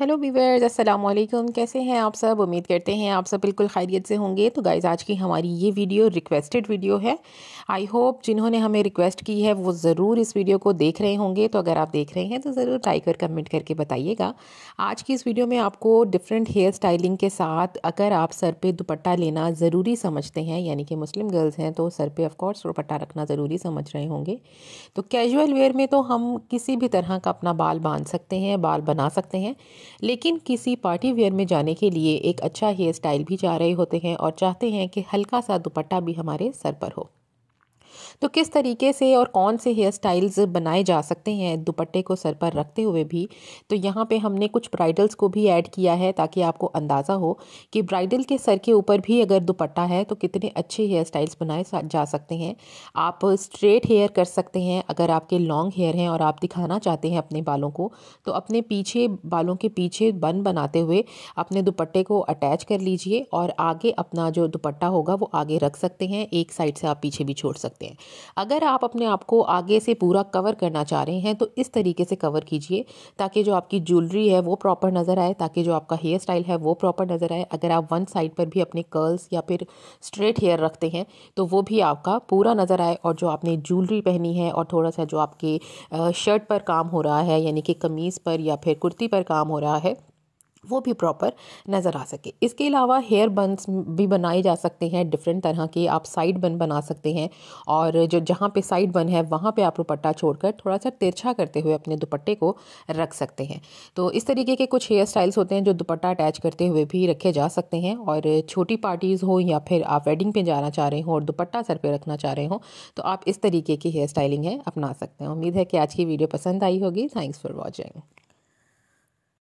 hello beavers अस्सलाम वालेकुम कैसे हैं आप सब उम्मीद करते हैं आप सब बिल्कुल खैरियत से होंगे तो गाइज़ आज की हमारी ये वीडियो रिक्वेस्टेड वीडियो है आई होप जिन्होंने हमें रिक्वेस्ट की है वो ज़रूर इस वीडियो को देख रहे होंगे तो अगर आप देख रहे हैं तो ज़रूर लाइक और कमेंट करके बताइएगा आज की इस वीडियो में आपको डिफरेंट हेयर स्टाइलिंग के साथ अगर आप सर पर दुपट्टा लेना ज़रूरी समझते हैं यानी कि मुस्लिम गर्ल्स हैं तो सर पर ऑफकोर्स दुपट्टा रखना ज़रूरी समझ रहे होंगे तो कैजुअल वेयर में तो हम किसी भी तरह का अपना बाल बांध सकते हैं बाल बना सकते हैं लेकिन किसी पार्टी वेयर में जाने के लिए एक अच्छा हेयर स्टाइल भी चाह रहे होते हैं और चाहते हैं कि हल्का सा दुपट्टा भी हमारे सर पर हो तो किस तरीके से और कौन से हेयर स्टाइल्स बनाए जा सकते हैं दुपट्टे को सर पर रखते हुए भी तो यहाँ पे हमने कुछ ब्राइडल्स को भी ऐड किया है ताकि आपको अंदाज़ा हो कि ब्राइडल के सर के ऊपर भी अगर दुपट्टा है तो कितने अच्छे हेयर स्टाइल्स बनाए जा सकते हैं आप स्ट्रेट हेयर कर सकते हैं अगर आपके लॉन्ग हेयर हैं और आप दिखाना चाहते हैं अपने बालों को तो अपने पीछे बालों के पीछे बन बनाते हुए अपने दुपट्टे को अटैच कर लीजिए और आगे अपना जो दुपट्टा होगा वो आगे रख सकते हैं एक साइड से आप पीछे भी छोड़ सकते हैं सकते हैं अगर आप अपने आप को आगे से पूरा कवर करना चाह रहे हैं तो इस तरीके से कवर कीजिए ताकि जो आपकी ज्वेलरी है वो प्रॉपर नज़र आए ताकि जो आपका हेयर स्टाइल है वो प्रॉपर नज़र आए अगर आप वन साइड पर भी अपने कर्ल्स या फिर स्ट्रेट हेयर रखते हैं तो वो भी आपका पूरा नज़र आए और जो आपने ज्वेलरी पहनी है और थोड़ा सा जो आपके शर्ट पर काम हो रहा है यानी कि कमीज़ पर या फिर कुर्ती पर काम हो रहा है वो भी प्रॉपर नज़र आ सके इसके अलावा हेयर बन्स भी बनाए जा सकते हैं डिफरेंट तरह के आप साइड बन बना सकते हैं और जो जहाँ पे साइड बन है वहाँ पे आप दुपट्टा छोड़कर थोड़ा सा तिरछा करते हुए अपने दुपट्टे को रख सकते हैं तो इस तरीके के कुछ हेयर स्टाइल्स होते हैं जो दुपट्टा अटैच करते हुए भी रखे जा सकते हैं और छोटी पार्टीज़ हो या फिर आप वेडिंग पर जाना चाह रहे हों और दुपट्टा सर पर रखना चाह रहे हों तो आप इस तरीके की हेयर स्टाइलिंग है अपना सकते हैं उम्मीद है कि आज की वीडियो पसंद आई होगी थैंक्स फॉर वॉचिंग